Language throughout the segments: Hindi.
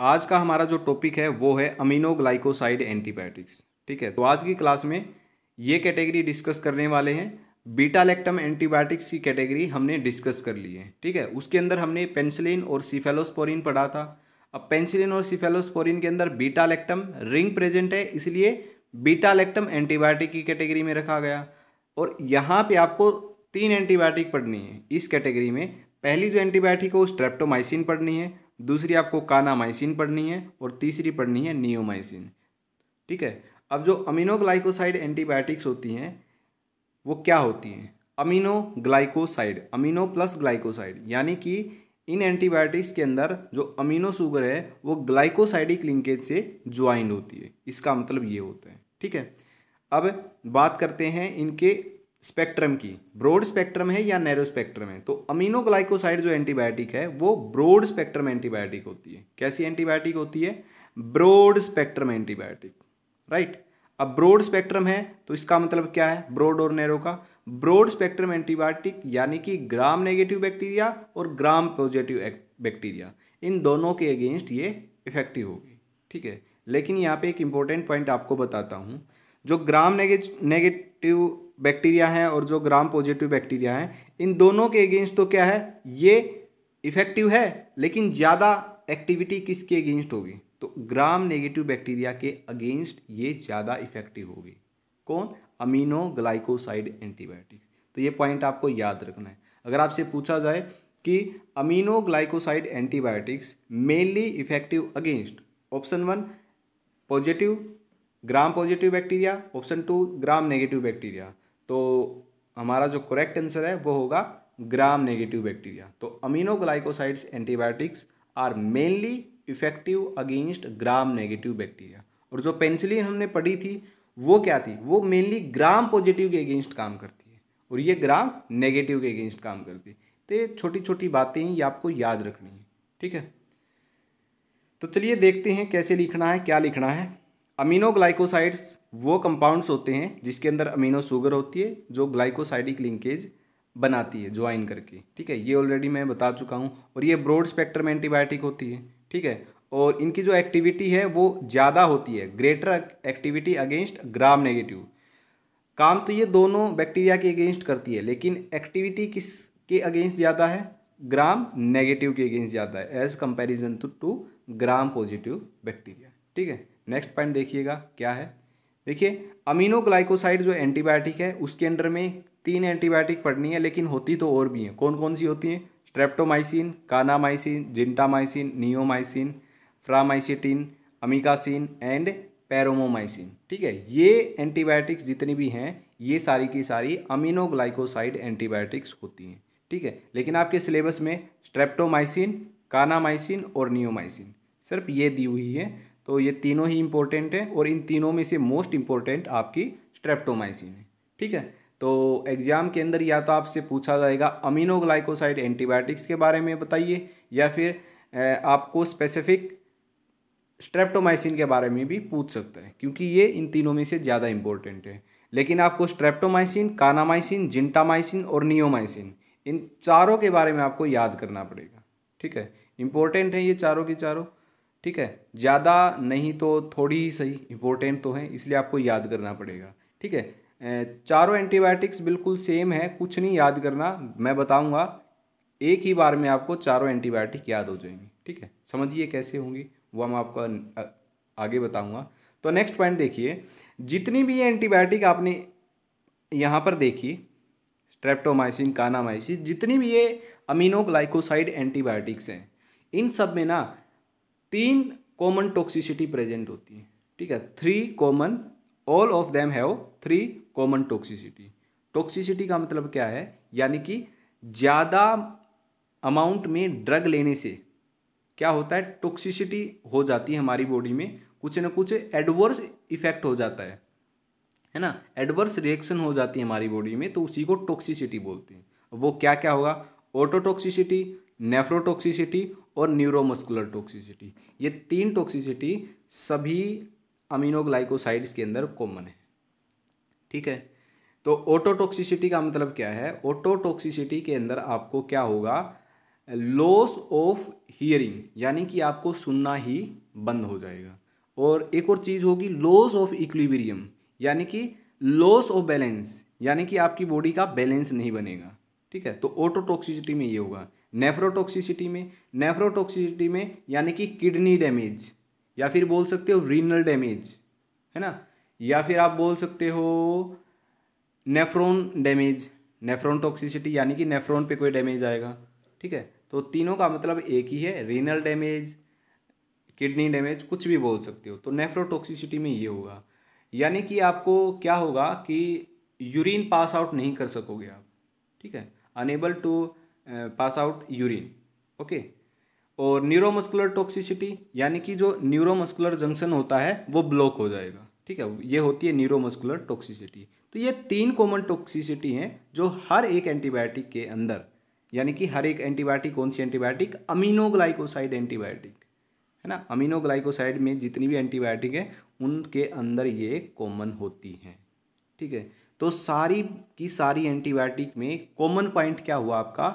आज का हमारा जो टॉपिक है वो है अमीनो ग्लाइकोसाइड एंटीबायोटिक्स ठीक है तो आज की क्लास में ये कैटेगरी डिस्कस करने वाले हैं बीटा लैक्टम एंटीबायोटिक्स की कैटेगरी हमने डिस्कस कर ली है ठीक है उसके अंदर हमने पेंसिलिन और सिफेलोस्पोरिन पढ़ा था अब पेंसिलिन और सिफेलोस्पोरिन के अंदर बीटा लैक्टम रिंग प्रेजेंट है इसलिए बीटा लैक्टम एंटीबायोटिक की कैटेगरी में रखा गया और यहाँ पे आपको तीन एंटीबायोटिक पढ़नी है इस कैटेगरी में पहली जो एंटीबायोटिक है वो स्ट्रेप्टोमाइसिन पढ़नी है दूसरी आपको कानामाइसिन पढ़नी है और तीसरी पढ़नी है नियोमाइसिन ठीक है अब जो अमीनो ग्लाइकोसाइड एंटीबायोटिक्स होती हैं वो क्या होती हैं amino glycoside amino plus glycoside यानी कि इन एंटीबायोटिक्स के अंदर जो अमीनो शुगर है वो ग्लाइकोसाइडिक लिंकेज से ज्वाइन होती है इसका मतलब ये होता है ठीक है अब बात करते हैं इनके स्पेक्ट्रम की ब्रॉड स्पेक्ट्रम है या नैरो स्पेक्ट्रम है तो अमीनोग्लाइकोसाइड जो एंटीबायोटिक है वो ब्रॉड स्पेक्ट्रम एंटीबायोटिक होती है कैसी एंटीबायोटिक होती है ब्रॉड स्पेक्ट्रम एंटीबायोटिक राइट अब ब्रॉड स्पेक्ट्रम है तो इसका मतलब क्या है ब्रॉड और नैरो का ब्रॉड स्पेक्ट्रम एंटीबायोटिक यानी कि ग्राम नेगेटिव बैक्टीरिया और ग्राम पॉजिटिव बैक्टीरिया इन दोनों के अगेंस्ट ये इफेक्टिव होगी ठीक है लेकिन यहाँ पे एक इम्पॉर्टेंट पॉइंट आपको बताता हूँ जो ग्राम नेगेटिव बैक्टीरिया हैं और जो ग्राम पॉजिटिव बैक्टीरिया हैं इन दोनों के अगेंस्ट तो क्या है ये इफ़ेक्टिव है लेकिन ज़्यादा एक्टिविटी किसके अगेंस्ट होगी तो ग्राम नेगेटिव बैक्टीरिया के अगेंस्ट ये ज़्यादा इफ़ेक्टिव होगी कौन अमीनो ग्लाइकोसाइड एंटीबायोटिक तो ये पॉइंट आपको याद रखना है अगर आपसे पूछा जाए कि amino glycoside antibiotics mainly effective against option one positive gram positive bacteria option two gram negative bacteria तो हमारा जो करेक्ट आंसर है वो होगा ग्राम नेगेटिव बैक्टीरिया तो amino glycosides antibiotics are mainly effective against gram negative bacteria और जो पेंसिलिन हमने पढ़ी थी वो क्या थी वो मेनली ग्राम पॉजिटिव के अगेंस्ट काम करती है और ये ग्राम नेगेटिव के अगेंस्ट काम करती है तो ये छोटी छोटी बातें ये आपको याद रखनी है ठीक है तो चलिए देखते हैं कैसे लिखना है क्या लिखना है अमीनो ग्लाइकोसाइड्स वो कंपाउंड्स होते हैं जिसके अंदर अमीनो शुगर होती है जो ग्लाइकोसाइडिक लिंकेज बनाती है ज्वाइन करके ठीक है ये ऑलरेडी मैं बता चुका हूँ और ये ब्रॉड स्पेक्ट्रम एंटीबायोटिक होती है ठीक है और इनकी जो एक्टिविटी है वो ज़्यादा होती है greater activity against gram negative काम तो ये दोनों बैक्टीरिया के अगेंस्ट करती है लेकिन एक्टिविटी किस के अगेंस्ट ज़्यादा है ग्राम नेगेटिव के अगेंस्ट ज़्यादा है as comparison to to gram positive bacteria ठीक है नेक्स्ट पॉइंट देखिएगा क्या है देखिए अमीनो ग्लाइकोसाइड जो एंटीबायोटिक है उसके अंडर में तीन एंटीबायोटिक पढ़नी है लेकिन होती तो और भी हैं कौन कौन सी होती हैं streptomycin kanamycin gentamicin neomycin framycetin amikacin and paromomycin ठीक है ये एंटीबायोटिक्स जितनी भी हैं ये सारी की सारी अमीनो ग्लाइकोसाइड एंटीबायोटिक्स होती हैं ठीक है लेकिन आपके सिलेबस में स्ट्रेप्टोमाइसिन कानामाइसिन और नियोमाइसिन सिर्फ ये दी हुई है तो ये तीनों ही इम्पोर्टेंट हैं और इन तीनों में से मोस्ट इम्पोर्टेंट आपकी स्ट्रेप्टोमाइसिन है ठीक है तो एग्ज़ाम के अंदर या तो आपसे पूछा जाएगा अमीनोग्लाइकोसाइड एंटीबायोटिक्स के बारे में बताइए या फिर आपको स्पेसिफिक स्ट्रेप्टोमाइसिन के बारे में भी पूछ सकता है क्योंकि ये इन तीनों में से ज़्यादा इम्पोर्टेंट है लेकिन आपको स्ट्रेप्टोमाइसिन कानामाइसिन जिंटामाइसिन और नियोमाइसिन इन चारों के बारे में आपको याद करना पड़ेगा ठीक है इम्पोर्टेंट है ये चारों की चारों ठीक है ज़्यादा नहीं तो थोड़ी ही सही इम्पोर्टेंट तो है इसलिए आपको याद करना पड़ेगा ठीक है चारों एंटीबायोटिक्स बिल्कुल सेम है कुछ नहीं याद करना मैं बताऊंगा एक ही बार में आपको चारों एंटीबायोटिक याद हो जाएंगे ठीक है समझिए कैसे होंगी वो मैं आपको आगे बताऊंगा तो नेक्स्ट पॉइंट देखिए जितनी भी ये एंटीबायोटिक आपने यहाँ पर देखी स्ट्रेप्टोमाइसिन कानामाइसिन जितनी भी ये अमीनोग्लाइकोसाइड एंटीबायोटिक्स हैं इन सब में ना तीन कॉमन टॉक्सिसिटी प्रेजेंट होती है ठीक है three common all of them have three common toxicity toxicity का मतलब क्या है यानी कि ज़्यादा अमाउंट में ड्रग लेने से क्या होता है टॉक्सिसिटी हो जाती है हमारी बॉडी में कुछ ना कुछ एडवर्स इफेक्ट हो जाता है है ना एडवर्स रिएक्शन हो जाती है हमारी बॉडी में तो उसी को टॉक्सिसिटी बोलते हैं वो क्या क्या होगा ऑटोटॉक्सिसिटी नेफ्रोटॉक्सिसिटी और न्यूरोमस्कुलर टॉक्सिसिटी ये तीन टॉक्सिसिटी सभी अमीनोग्लाइकोसाइड्स के अंदर कॉमन है ठीक है तो ऑटोटॉक्सिसिटी का मतलब क्या है ऑटोटॉक्सिसिटी के अंदर आपको क्या होगा लॉस ऑफ हियरिंग यानी कि आपको सुनना ही बंद हो जाएगा और एक और चीज़ होगी लॉस ऑफ इक्विबेरियम यानी कि लॉस ऑफ बैलेंस यानी कि आपकी बॉडी का बैलेंस नहीं बनेगा ठीक है तो ऑटोटॉक्सिसिटी में ये होगा नेफ्रोटॉक्सिसिटी में नेफ्रोटॉक्सिसिटी में यानी कि किडनी डैमेज या फिर बोल सकते हो रीनल डैमेज है ना या फिर आप बोल सकते हो नेफ्रोन डैमेज नेफ्रोन टॉक्सिसिटी यानी कि नेफ्रोन पे कोई डैमेज आएगा ठीक है तो तीनों का मतलब एक ही है रीनल डैमेज किडनी डैमेज कुछ भी बोल सकते हो तो नेफ्रोटॉक्सिसिटी में ये होगा यानी कि आपको क्या होगा कि यूरिन पास आउट नहीं कर सकोगे आप ठीक है unable to pass out urine okay और न्यूरोमस्कुलर टॉक्सिसिटी यानी कि जो न्यूरोमस्कुलर जंक्शन होता है वो ब्लॉक हो जाएगा ठीक है ये होती है न्यूरोमस्कुलर टॉक्सिसिटी तो ये तीन कॉमन टॉक्सिसिटी हैं जो हर एक एंटीबायोटिक के अंदर यानी कि हर एक एंटीबायोटिक कौन सी एंटीबायोटिक अमीनोग्लाइकोसाइड एंटीबायोटिक है ना अमीनोग्लाइकोसाइड में जितनी भी एंटीबायोटिक है उनके अंदर ये कॉमन होती हैं ठीक है तो सारी की सारी एंटीबायोटिक में कॉमन पॉइंट क्या हुआ आपका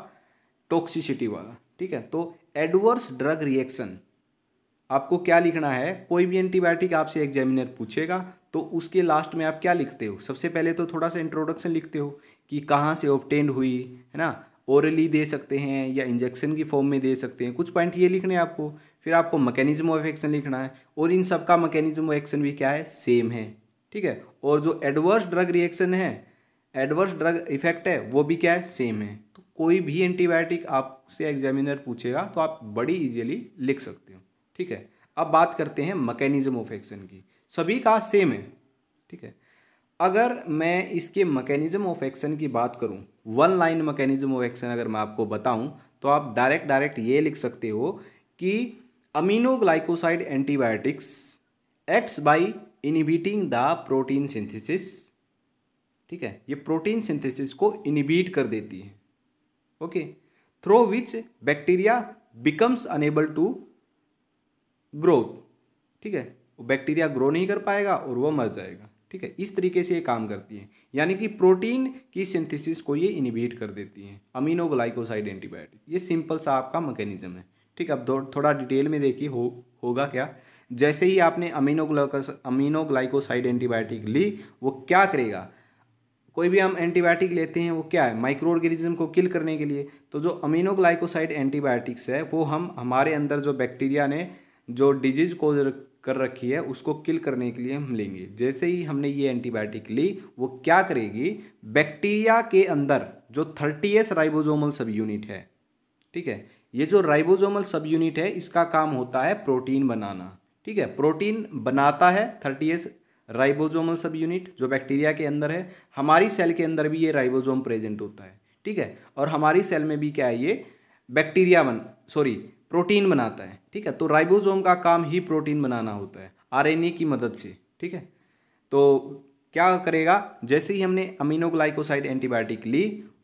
टॉक्सिसिटी वाला ठीक है तो एडवर्स ड्रग रिएक्शन आपको क्या लिखना है कोई भी एंटीबायोटिक आपसे एग्जामिनर पूछेगा तो उसके लास्ट में आप क्या लिखते हो सबसे पहले तो थोड़ा सा इंट्रोडक्शन लिखते हो कि कहाँ से ऑप्टेंड हुई है ना ओरली दे सकते हैं या इंजेक्शन की फॉर्म में दे सकते हैं कुछ पॉइंट ये लिखने हैं आपको फिर आपको मैकेनिज्म ऑफ एक्शन लिखना है और इन सब का मैकेनिज्म ऑफ एक्शन भी क्या है सेम है ठीक है और जो एडवर्स ड्रग रिएक्शन है एडवर्स ड्रग इफेक्ट है वो भी क्या है सेम है कोई भी एंटीबायोटिक आपसे एग्जामिनर पूछेगा तो आप बड़ी इजीली लिख सकते हो ठीक है अब बात करते हैं मैकेनिज्म ऑफ एक्शन की सभी का सेम है ठीक है अगर मैं इसके मैकेनिज्म ऑफ एक्शन की बात करूं one line mechanism of action अगर मैं आपको बताऊं तो आप डायरेक्ट डायरेक्ट ये लिख सकते हो कि aminoglycoside antibiotics acts by inhibiting the protein synthesis ठीक है ये प्रोटीन सिंथेसिस को इनिबिट कर देती है okay through which bacteria becomes unable to growth ठीक है बैक्टीरिया ग्रो नहीं कर पाएगा और वह मर जाएगा ठीक है इस तरीके से ये काम करती है यानी कि प्रोटीन की सिंथेसिस को ये इनिबिट कर देती है अमीनो ग्लाइकोसाइड एंटीबायोटिक ये सिंपल सा आपका मैकेनिज्म है ठीक है अब थोड़ा डिटेल में देखिए हो होगा क्या जैसे ही आपने अमीनो अमीनो ग्लाइकोसाइड एंटीबायोटिक ली वो क्या करेगा कोई भी हम एंटीबायोटिक लेते हैं वो क्या है माइक्रो ऑर्गेनिज्म को किल करने के लिए तो जो अमीनोग्लाइकोसाइड एंटीबायोटिक्स है वो हम हमारे अंदर जो बैक्टीरिया ने जो डिजीज़ को कर रखी है उसको किल करने के लिए हम लेंगे जैसे ही हमने ये एंटीबायोटिक ली वो क्या करेगी बैक्टीरिया के अंदर जो thirty S ribosomal subunit है ठीक है ये जो राइबोजोमल सब यूनिट है इसका काम होता है प्रोटीन बनाना ठीक है प्रोटीन बनाता है thirty S ribosomal subunit जो बैक्टीरिया के अंदर है हमारी सेल के अंदर भी ये राइबोजोम प्रेजेंट होता है ठीक है और हमारी सेल में भी क्या है ये बैक्टीरिया बन सॉरी प्रोटीन बनाता है ठीक है तो राइबोजोम का काम ही प्रोटीन बनाना होता है आरएनए की मदद से ठीक है तो क्या करेगा जैसे ही हमने अमीनोग्लाइकोसाइड एंटीबायोटिक ली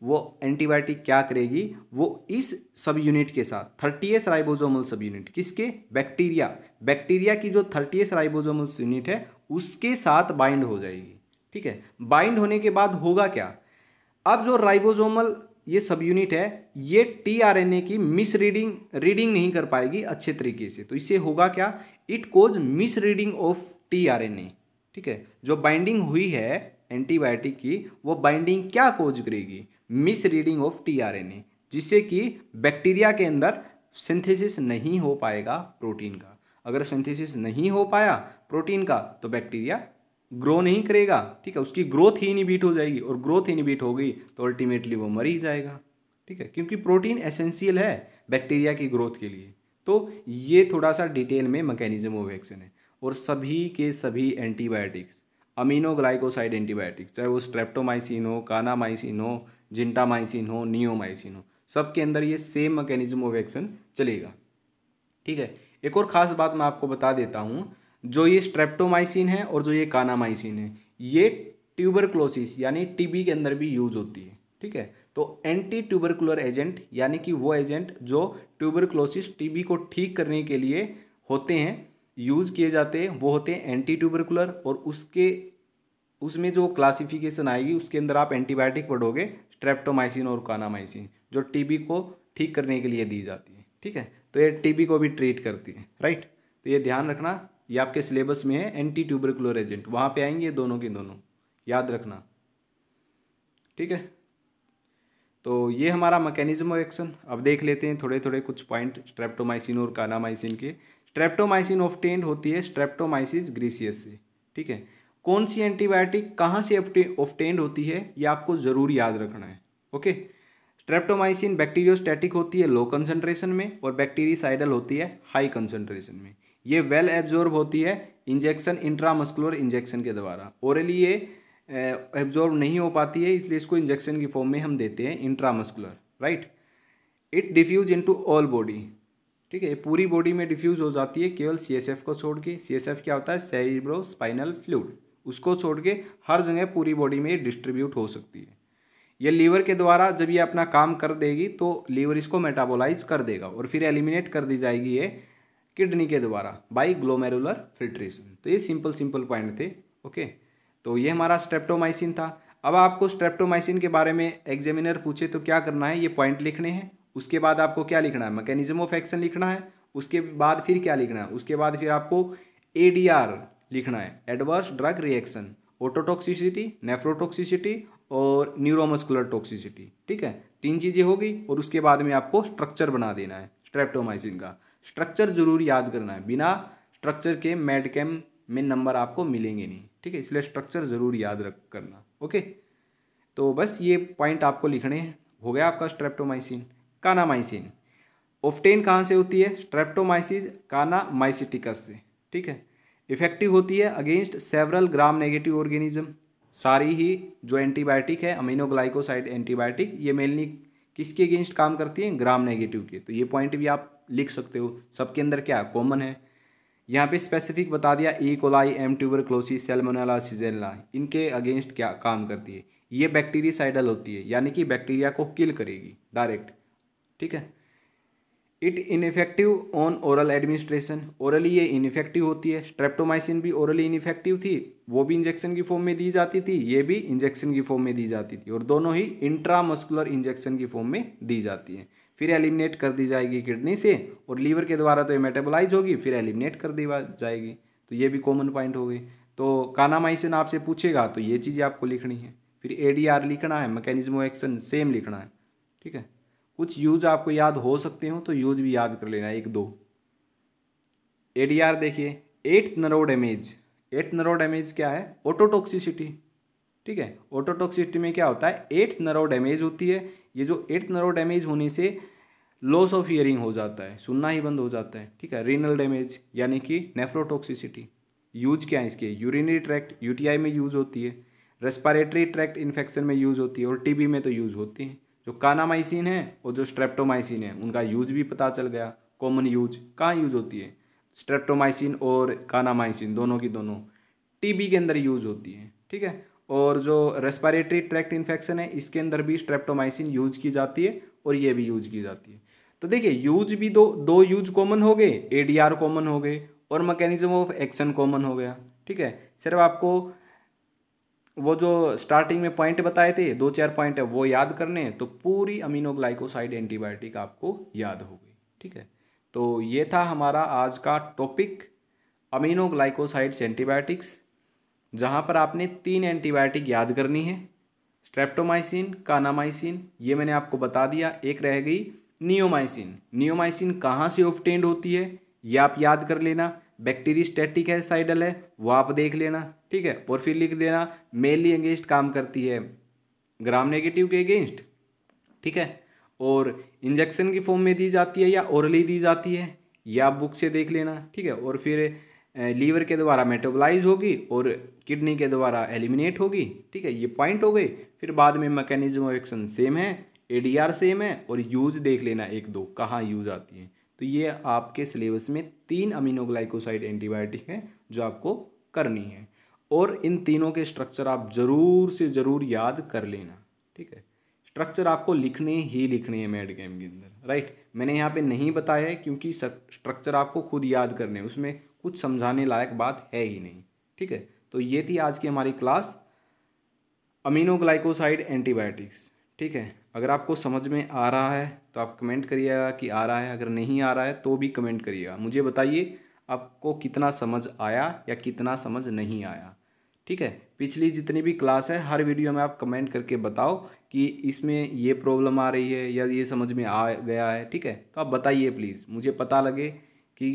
वो एंटीबायोटिक क्या करेगी वो इस सब यूनिट के साथ थर्टीएस राइबोजोमल सब यूनिट किसके बैक्टीरिया बैक्टीरिया की जो थर्टीएस राइबोजोमल यूनिट है उसके साथ बाइंड हो जाएगी ठीक है बाइंड होने के बाद होगा क्या अब जो राइबोजोमल ये सब यूनिट है ये टीआरएनए की मिस रीडिंग रीडिंग नहीं कर पाएगी अच्छे तरीके से तो इससे होगा क्या it cause misreading of tRNA ठीक है जो बाइंडिंग हुई है एंटीबायोटिक की वो बाइंडिंग क्या कोज करेगी मिस रीडिंग ऑफ टीआरएनए जिससे कि बैक्टीरिया के अंदर सिंथेसिस नहीं हो पाएगा प्रोटीन का अगर सिंथेसिस नहीं हो पाया प्रोटीन का तो बैक्टीरिया ग्रो नहीं करेगा ठीक है उसकी ग्रोथ ही बीट हो जाएगी और ग्रोथ इनिबिट हो गई तो अल्टीमेटली वो मर ही जाएगा ठीक है क्योंकि प्रोटीन एसेंशियल है बैक्टीरिया की ग्रोथ के लिए तो ये थोड़ा सा डिटेल में मैकेनिज्म ऑफ एक्शन है और सभी के सभी एंटीबायोटिक्स अमीनो ग्लाइकोसाइड एंटीबायोटिक्स चाहे वो स्ट्रेप्टोमाइसिन हो कानामाइसिन हो जिंटामाइसिन हो नियोमाइसिन हो सब के अंदर ये सेम मैकेनिज्म ऑफ एक्शन चलेगा ठीक है एक और ख़ास बात मैं आपको बता देता हूँ जो ये स्ट्रेप्टोमाइसिन है और जो ये कानामाइसिन है ये ट्यूबरक्लोसिस यानी टीबी के अंदर भी यूज होती है ठीक है तो एंटी ट्यूबरकुलर एजेंट यानी कि वो एजेंट जो ट्यूबरक्लोसिस टीबी को ठीक करने के लिए होते हैं यूज़ किए जाते हैं वो होते हैं एंटी ट्यूबरकुलर और उसके उसमें जो क्लासिफिकेशन आएगी उसके अंदर आप एंटीबायोटिक पढ़ोगे स्ट्रेप्टोमाइसिन और कानामाइसिन जो टीबी को ठीक करने के लिए दी जाती है ठीक है तो ये टीबी को भी ट्रीट करती है राइट तो ये ध्यान रखना ये आपके सिलेबस में है एंटी ट्यूबरकुलर एजेंट वहाँ पे आएंगे दोनों के दोनों याद रखना ठीक है तो ये हमारा मैकेनिज्म ऑफ एक्शन अब देख लेते हैं थोड़े थोड़े कुछ पॉइंट स्ट्रेप्टोमाइसिन और कानामाइसिन के स्ट्रेप्टोमाइसिन ऑफ्टेंड होती है स्ट्रेप्टोमाइसिस ग्रीसियस से ठीक है कौन सी एंटीबायोटिक कहाँ से ऑफ्टेंड होती है ये आपको ज़रूर याद रखना है ओके स्ट्रेप्टोमाइसिन बैक्टीरियोस्टैटिक होती है लो कंसनट्रेशन में और बैक्टीरियसाइडल होती है हाई कंसनट्रेशन में ये वेल एब्जॉर्ब होती है इंजेक्शन इंट्रामस्कुलर इंजेक्शन के द्वारा ओरली ये एब्जॉर्ब नहीं हो पाती है इसलिए इसको इंजेक्शन की फॉर्म में हम देते हैं intramuscular right it diffuse into all body ठीक है ये पूरी बॉडी में डिफ्यूज़ हो जाती है केवल सी को छोड़ के सी क्या होता है सेरिब्रो स्पाइनल फ्लूड उसको छोड़ के हर जगह पूरी बॉडी में ये डिस्ट्रीब्यूट हो सकती है ये लीवर के द्वारा जब ये अपना काम कर देगी तो लीवर इसको मेटाबोलाइज कर देगा और फिर एलिमिनेट कर दी जाएगी ये किडनी के द्वारा बाई ग्लोमेरुलर फिल्ट्रेशन तो ये सिंपल सिंपल पॉइंट थे ओके तो ये हमारा स्ट्रेप्टोमाइसिन था अब आपको स्ट्रेप्टोमाइसिन के बारे में एग्जामिनर पूछे तो क्या करना है ये पॉइंट लिखने हैं उसके बाद आपको क्या लिखना है मैकेनिज्म ऑफ एक्शन लिखना है उसके बाद फिर क्या लिखना है उसके बाद फिर आपको ए लिखना है adverse drug reaction ototoxicity nephrotoxicity और न्यूरोमस्कुलर टॉक्सिसिटी ठीक है तीन चीज़ें होगी और उसके बाद में आपको स्ट्रक्चर बना देना है स्ट्रेप्टोमाइसिन का स्ट्रक्चर जरूर याद करना है बिना स्ट्रक्चर के मेड कैम में नंबर आपको मिलेंगे नहीं ठीक है इसलिए स्ट्रक्चर ज़रूर याद रख करना ओके तो बस ये पॉइंट आपको लिखने हैं हो गया आपका स्ट्रेप्टोमाइसिन कानामाइसिन ओफ्टेन कहाँ से होती है स्ट्रेप्टोमाइसिस कानामाइसिटिकस से ठीक है इफेक्टिव होती है against several gram negative organism सारी ही जो एंटीबायोटिक है अमीनोग्लाइकोसाइड एंटीबायोटिक ये मेनली किसके अगेंस्ट काम करती है ग्राम नेगेटिव के तो ये पॉइंट भी आप लिख सकते हो सबके अंदर क्या कॉमन है यहाँ पे स्पेसिफिक बता दिया E coli M tuberculosis salmonella shigella इनके अगेंस्ट क्या काम करती है ये बैक्टीरियासाइडल होती है यानी कि बैक्टीरिया को किल करेगी डायरेक्ट ठीक है it ineffective on oral administration orally ये इनफेक्टिव होती है स्ट्रेप्टोमाइसिन भी ओरली इनफेक्टिव थी वो भी इंजेक्शन की फॉर्म में दी जाती थी ये भी इंजेक्शन की फॉर्म में दी जाती थी और दोनों ही इंट्रामस्कुलर इंजेक्शन की फॉर्म में दी जाती है फिर एलिमिनेट कर दी जाएगी किडनी से और लीवर के द्वारा तो ये मेटाबोलाइज होगी फिर एलिमिनेट कर दी जाएगी तो ये भी कॉमन पॉइंट हो गई तो कानामाइसिन आपसे पूछेगा तो ये चीज़ें आपको लिखनी है फिर ए लिखना है मैकेनिज्म ऑफ एक्शन सेम लिखना है ठीक है कुछ यूज आपको याद हो सकते हो तो यूज भी याद कर लेना एक दो एडीआर देखिए एट नरो डैमेज एट नरो डैमेज क्या है ऑटोटॉक्सिसिटी ठीक है ऑटोटॉक्सिसिटी में क्या होता है एट नरो डैमेज होती है ये जो एट नरो डैमेज होने से लॉस ऑफ हियरिंग हो जाता है सुनना ही बंद हो जाता है ठीक है रीनल डैमेज यानी कि नेफ्रोटॉक्सिसिटी यूज क्या है इसके यूरिनरी ट्रैक्ट यूटीआई में यूज़ होती है रेस्पारेटरी ट्रैक्ट इन्फेक्शन में यूज़ होती है और टीबी में तो यूज़ होती है जो कानामाइसिन है और जो स्ट्रेप्टोमाइसिन है उनका यूज भी पता चल गया कॉमन यूज कहाँ यूज होती है स्ट्रेप्टोमाइसिन और कानामाइसिन दोनों की दोनों टीबी के अंदर यूज होती है ठीक है और जो रेस्पायरेटरी ट्रैक्ट इन्फेक्शन है इसके अंदर भी स्ट्रेप्टोमाइसिन यूज की जाती है और ये भी यूज की जाती है तो देखिए यूज भी दो दो यूज कॉमन हो गए एडीआर कॉमन हो गए और मैकेनिज्म ऑफ एक्शन कॉमन हो गया ठीक है सिर्फ आपको वो जो स्टार्टिंग में पॉइंट बताए थे दो चार पॉइंट है वो याद करने तो पूरी अमीनोग्लाइकोसाइड एंटीबायोटिक आपको याद हो गई ठीक है तो ये था हमारा आज का टॉपिक अमीनोग्लाइकोसाइड्स एंटीबायोटिक्स जहाँ पर आपने तीन एंटीबायोटिक याद करनी है स्ट्रेप्टोमाइसिन कानामाइसिन ये मैंने आपको बता दिया एक रह गई नियोमाइसिन नियोमाइसिन कहाँ से ऑफटेंड होती है ये आप याद कर लेना बैक्टीरिया स्टेटिक है साइडल है वो आप देख लेना ठीक है और फिर लिख देना मेनली अगेंस्ट काम करती है ग्राम नेगेटिव के अगेंस्ट ठीक है और इंजेक्शन की फॉर्म में दी जाती है या ओरली दी जाती है या आप बुक से देख लेना ठीक है और फिर लीवर के द्वारा मेटाबोलाइज होगी और किडनी के द्वारा एलिमिनेट होगी ठीक है ये पॉइंट हो गए फिर बाद में मैकेनिज्म ऑफ एक्शन सेम है एडीआर सेम है और यूज देख लेना एक दो कहाँ यूज आती है तो ये आपके सिलेबस में तीन अमीनोग्लाइकोसाइड एंटीबायोटिक हैं जो आपको करनी है और इन तीनों के स्ट्रक्चर आप ज़रूर से ज़रूर याद कर लेना ठीक है स्ट्रक्चर आपको लिखने ही लिखने हैं मेड गेम के अंदर राइट मैंने यहाँ पे नहीं बताया है क्योंकि स्ट्रक्चर आपको खुद याद करने उसमें कुछ समझाने लायक बात है ही नहीं ठीक है तो ये थी आज की हमारी क्लास अमीनोग्लाइकोसाइड एंटीबायोटिक्स ठीक है अगर आपको समझ में आ रहा है तो आप कमेंट करिएगा कि आ रहा है अगर नहीं आ रहा है तो भी कमेंट करिएगा मुझे बताइए आपको कितना समझ आया या कितना समझ नहीं आया ठीक है पिछली जितनी भी क्लास है हर वीडियो में आप कमेंट करके बताओ कि इसमें ये प्रॉब्लम आ रही है या ये समझ में आ गया है ठीक है तो आप बताइए प्लीज़ मुझे पता लगे कि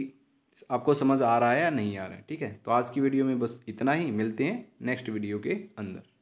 आपको समझ आ रहा है या नहीं आ रहा है ठीक है तो आज की वीडियो में बस इतना ही मिलते हैं नेक्स्ट वीडियो के अंदर